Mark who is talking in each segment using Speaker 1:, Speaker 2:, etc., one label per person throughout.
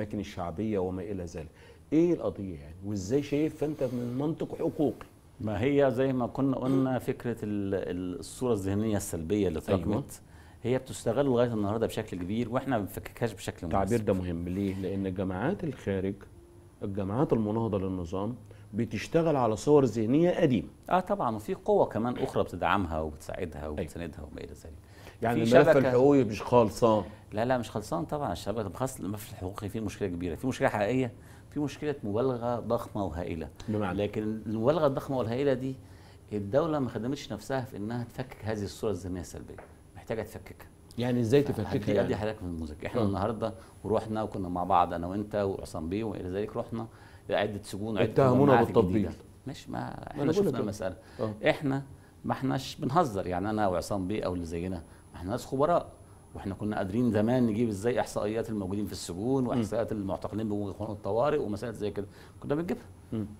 Speaker 1: الاماكن الشعبيه وما الى ذلك ايه القضيه يعني وازاي شايف انت من منطق حقوقي ما هي زي ما كنا قلنا فكره الصوره الذهنيه السلبيه اللي اتركمت أيوة. هي بتستغل لغايه النهارده بشكل كبير واحنا ما بنفككهاش بشكل مناسب التعبير ده مهم ليه؟ لان جماعات الخارج الجماعات المناهضه للنظام بتشتغل على صور ذهنيه قديمه اه طبعا وفي قوه كمان اخرى بتدعمها وبتساعدها أيوة. وبتساندها وما الى ذلك يعني الملف الحقوقي مش خالصان لا لا مش خلصان طبعا الشبكه خاصه الملف الحقوقي فيه مشكله كبيره في مشكله حقيقيه في مشكله مبالغه ضخمه وهائله بمعنى لكن المبالغه الضخمه والهائله دي الدوله ما خدمتش نفسها في انها تفكك هذه الصوره الذهنيه السلبيه محتاجه تفككها يعني ازاي تفككها يعني؟ دي حضرتك المذاكره احنا م. آه. النهارده وروحنا وكنا مع بعض انا وانت وعصام بيه والى ذلك رحنا لعده سجون اتهمونا بالتطبيل ماشي ما احنا شفنا المساله آه. احنا ما احناش بنهزر يعني انا وعصام بيه او اللي زينا ما احنا ناس خبراء واحنا كنا قادرين زمان نجيب ازاي احصائيات الموجودين في السجون واحصائيات المعتقلين بمخونات الطوارئ ومسائل زي كده كنا بنجيبها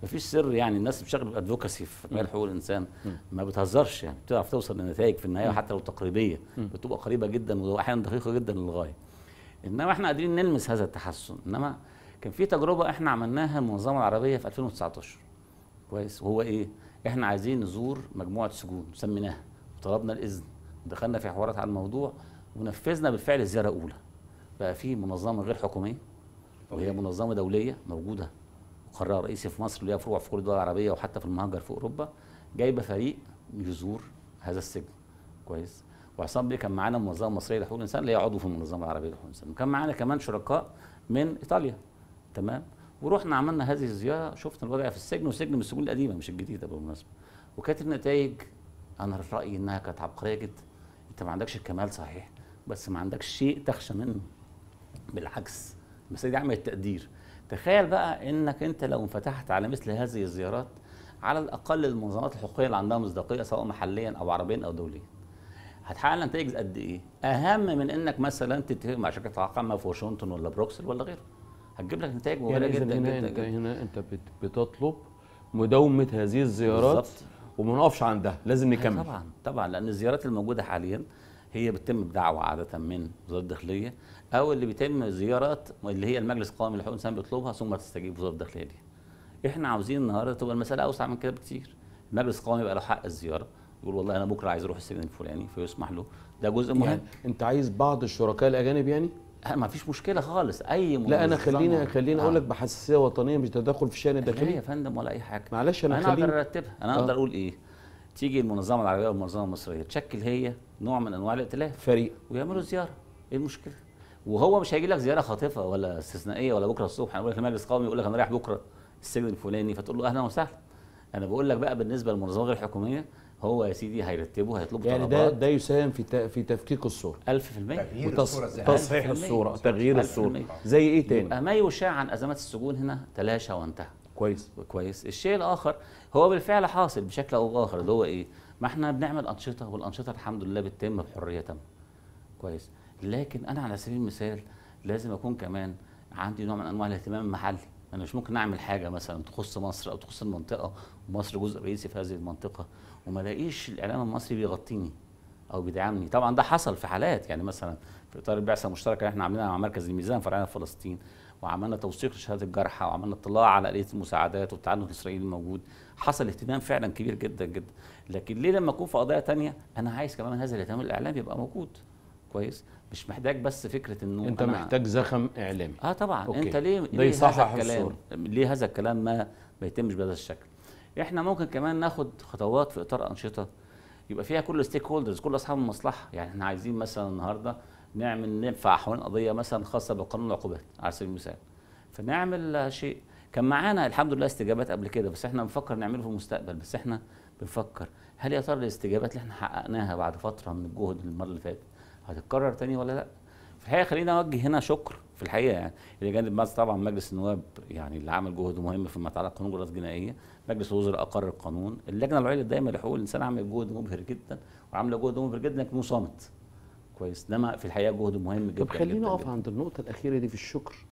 Speaker 1: مفيش سر يعني الناس بتشتغل بالادفوكاسي في مجال حقوق الانسان ما بتهزرش يعني بتعرف توصل لنتائج في النهايه حتى لو تقريبيه بتبقى قريبه جدا واحيانا دقيقه جدا للغايه انما احنا قادرين نلمس هذا التحسن انما كان في تجربه احنا عملناها المنظمه العربيه في 2019 كويس وهو ايه احنا عايزين نزور مجموعه سجون سميناها وطلبنا الاذن دخلنا في حوارات على الموضوع ونفذنا بالفعل الزياره الاولى بقى في منظمه غير حكوميه وهي منظمه دوليه موجوده مقرها رئيسي في مصر وليها فروع في كل الدول العربيه وحتى في المهجر في اوروبا جايبه فريق يزور هذا السجن كويس وعصام بيه كان معانا منظمه مصريه لحقوق الانسان اللي هي عضو في المنظمه العربيه لحقوق الانسان وكان معانا كمان شركاء من ايطاليا تمام ورحنا عملنا هذه الزياره شفنا الوضع في السجن وسجن من السجون القديمه مش الجديده بالمناسبه وكانت النتائج انا في رايي انها كانت عبقريه جدا انت ما عندكش الكمال صحيح بس ما عندكش شيء تخشى منه بالعكس المسألة دي عملت تقدير تخيل بقى انك انت لو انفتحت على مثل هذه الزيارات على الاقل المنظمات الحقوقيه اللي عندها مصداقيه سواء محليا او عربيا او دوليا هتحقق نتائج قد ايه اهم من انك مثلا تتفق مع شركه ما في واشنطن ولا بروكسل ولا غيره هتجيب لك نتائج مهمه يعني جدا هنا جدا, انت جداً. هنا انت بتطلب مداومه هذه الزيارات بالظبط وما نقفش عندها لازم أيوة نكمل طبعا طبعا لان الزيارات الموجوده حاليا هي بتتم بدعوه عاده من وزاره الداخليه او اللي بيتم زيارات اللي هي المجلس القومي لحقوق الانسان بيطلبها ثم تستجيب وزاره الداخليه دي. احنا عاوزين النهارده تبقى المساله اوسع من كده بكتير. المجلس القومي يبقى له حق الزياره يقول والله انا بكره عايز اروح السجن الفلاني فيسمح له ده جزء مهم. يعني انت عايز بعض الشركاء الاجانب يعني؟ ما فيش مشكله خالص اي لا انا خليني نعم. خليني اقول لك آه. بحساسيه وطنيه مش تدخل في الشان الداخلي يا فندم ولا اي حاجه معلش انا, أنا اقدر ارتبها انا اقدر آه. اقول ايه تيجي المنظمه العربيه والمنظمه المصريه تشكل هي نوع من انواع الائتلاف فريق ويعملوا زياره ايه المشكله وهو مش هيجي لك زياره خاطفه ولا استثنائيه ولا بكره الصبح هيقول لك مجلس قومي يقول لك انا رايح بكره السجن الفلاني فتقول له اهلا وسهلا انا بقول لك بقى بالنسبه للمنظمات غير الحكوميه هو يا سيدي هيرتبه هيطلبه يعني ده ده يساهم في في تفكيك الصوره 1000% تغيير وتص... الصوره تصحيح الصوره تغيير الصوره زي ايه تاني؟ يبقى ما يشاع عن ازمات السجون هنا تلاشى وانتهى كويس كويس الشيء الاخر هو بالفعل حاصل بشكل او باخر اللي هو ايه؟ ما احنا بنعمل انشطه والانشطه الحمد لله بتتم بحريه تامه كويس لكن انا على سبيل المثال لازم اكون كمان عندي نوع من انواع الاهتمام المحلي انا مش ممكن اعمل حاجه مثلا تخص مصر او تخص المنطقه ومصر جزء رئيسي في هذه المنطقه وما الاقيش الاعلام المصري بيغطيني او بيدعمني طبعا ده حصل في حالات يعني مثلا في اطار البعثه المشتركه اللي احنا عاملينها مع مركز الميزان فرعنا في فلسطين وعملنا توثيق لشهاده الجرحى وعملنا اطلاع على اليه المساعدات والتعاون الاسرائيلي الموجود حصل اهتمام فعلا كبير جدا جدا لكن ليه لما اكون في قضايا تانية انا عايز كمان هذا الاهتمام الاعلامي يبقى موجود كويس مش محتاج بس فكره انه انت أنا... محتاج زخم اعلامي اه طبعا أوكي. انت ليه ده يصحح الكلام ليه هذا الكلام ما بيتمش بهذا الشكل احنا ممكن كمان ناخد خطوات في اطار انشطه يبقى فيها كل ستيك هولدرز كل اصحاب المصلحه يعني احنا عايزين مثلا النهارده نعمل ندفع حوالين قضيه مثلا خاصه بقانون العقوبات على سبيل المثال فنعمل شيء كان معانا الحمد لله استجابات قبل كده بس احنا بنفكر نعمله في المستقبل بس احنا بنفكر هل يا ترى الاستجابات اللي احنا حققناها بعد فتره من الجهد المره اللي فاتت هتتكرر تاني ولا لا في الحقيقه خلينا اوجه هنا شكر في الحقيقه يعني الى جانب بس طبعا مجلس النواب يعني اللي عمل جهد مهم فيما يتعلق قانون الجرائم الجنائيه مجلس الوزراء اقر القانون اللجنه العليا الدائمه لحقوق الانسان عملت جهد مبهر جدا وعامله جهد مبهر جدا لكنه صامت كويس انما في الحقيقه جهد مهم جدا طب خلينا اقف عند النقطه الاخيره دي في الشكر